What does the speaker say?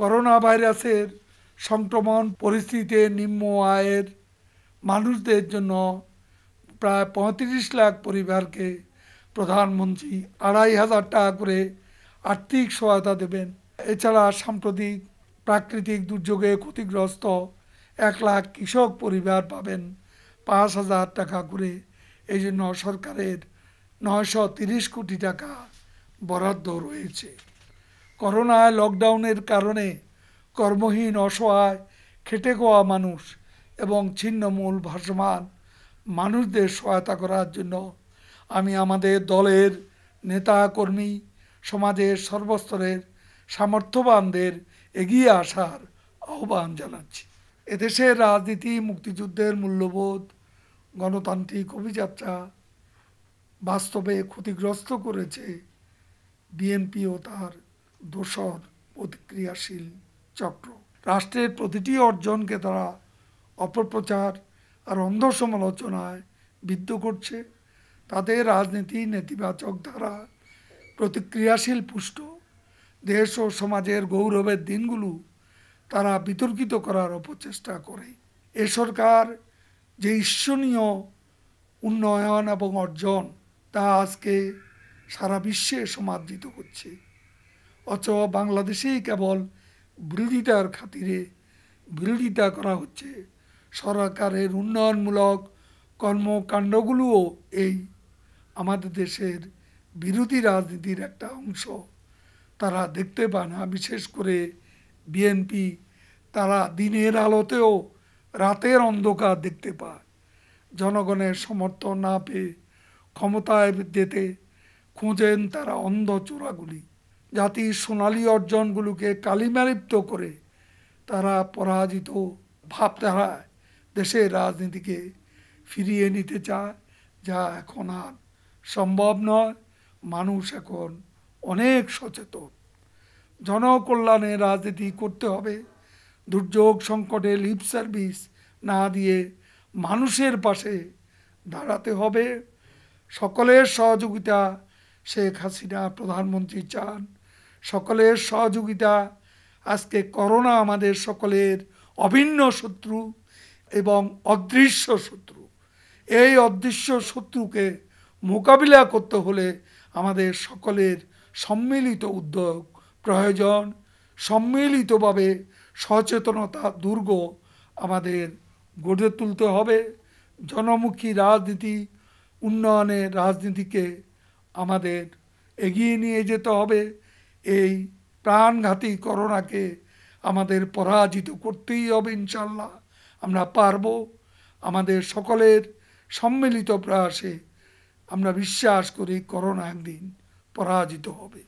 corona ভাইরাসের সংক্রমণ পরিস্থিতিতে নিম্ন আয়ের মানুষদের জন্য প্রায় পঁয়ত্রিশ লাখ পরিবারকে প্রধানমন্ত্রী আড়াই হাজার টাকা করে আর্থিক সহায়তা দেবেন এছাড়া সাম্প্রতিক প্রাকৃতিক দুর্যোগে ক্ষতিগ্রস্ত এক লাখ কৃষক পরিবার পাবেন পাঁচ হাজার টাকা করে এই জন্য সরকারের নয়শো তিরিশ কোটি টাকা বরাদ্দ রয়েছে করোনায় লকডাউনের কারণে কর্মহীন অসহায় খেটে গোয়া মানুষ এবং ছিন্নমূল ভাসমান মানুষদের সহায়তা করার জন্য আমি আমাদের দলের নেতা কর্মী সমাজের সর্বস্তরের সামর্থ্যবানদের এগিয়ে আসার আহ্বান জানাচ্ছি এদেশের রাজনীতি মুক্তিযুদ্ধের মূল্যবোধ গণতান্ত্রিক অভিযাত্রা বাস্তবে ক্ষতিগ্রস্ত করেছে বিএনপি ও তার দোষর প্রতিক্রিয়াশীল চক্র রাষ্ট্রের প্রতিটি অর্জনকে তারা অপপ্রচার আর অন্ধ সমালোচনায় বিদ্ধ করছে তাদের রাজনীতি নেতিবাচক ধারা প্রতিক্রিয়াশীল পুষ্ট দেশ ও সমাজের গৌরবের দিনগুলো তারা বিতর্কিত করার অপচেষ্টা করে এ সরকার যে ঈশ্বনীয় উন্নয়ন এবং অর্জন তা আজকে সারা বিশ্বে সমাদৃত হচ্ছে অথবা বাংলাদেশেই কেবল বিরোধিতার খাতিরে বিরোধিতা করা হচ্ছে সরকারের উন্নয়নমূলক কর্মকাণ্ডগুলোও এই আমাদের দেশের বিরোধী রাজনীতির একটা অংশ তারা দেখতে পায় না বিশেষ করে বিএনপি তারা দিনের আলোতেও রাতের অন্ধকার দেখতে পায় জনগণের সমর্থন না পেয়ে ক্ষমতায় যেতে খোঁজেন তারা অন্ধ চোরাগুলি জাতির সোনালী অর্জনগুলোকে কালিমালিপ্ত করে তারা পরাজিত ভাবধারায় দেশের রাজনীতিকে ফিরিয়ে নিতে চায় যা এখন আর সম্ভব নয় মানুষ এখন অনেক সচেতন জনকল্যাণে রাজনীতি করতে হবে দুর্যোগ সংকটে লিপ সার্ভিস না দিয়ে মানুষের পাশে দাঁড়াতে হবে সকলের সহযোগিতা শেখ হাসিনা প্রধানমন্ত্রী চান সকলের সহযোগিতা আজকে করোনা আমাদের সকলের অভিন্ন শত্রু এবং অদৃশ্য শত্রু এই অদৃশ্য শত্রুকে মোকাবিলা করতে হলে আমাদের সকলের সম্মিলিত উদ্যোগ প্রয়োজন সম্মিলিতভাবে সচেতনতা দুর্গ আমাদের গড়ে তুলতে হবে জনমুখী রাজনীতি উন্নয়নের রাজনীতিকে আমাদের এগিয়ে নিয়ে যেতে হবে এই প্রাণঘাতী করোনাকে আমাদের পরাজিত করতেই হবে ইনশাল্লাহ আমরা পারব আমাদের সকলের সম্মিলিত প্রয়াসে আমরা বিশ্বাস করি করোনা একদিন পরাজিত হবে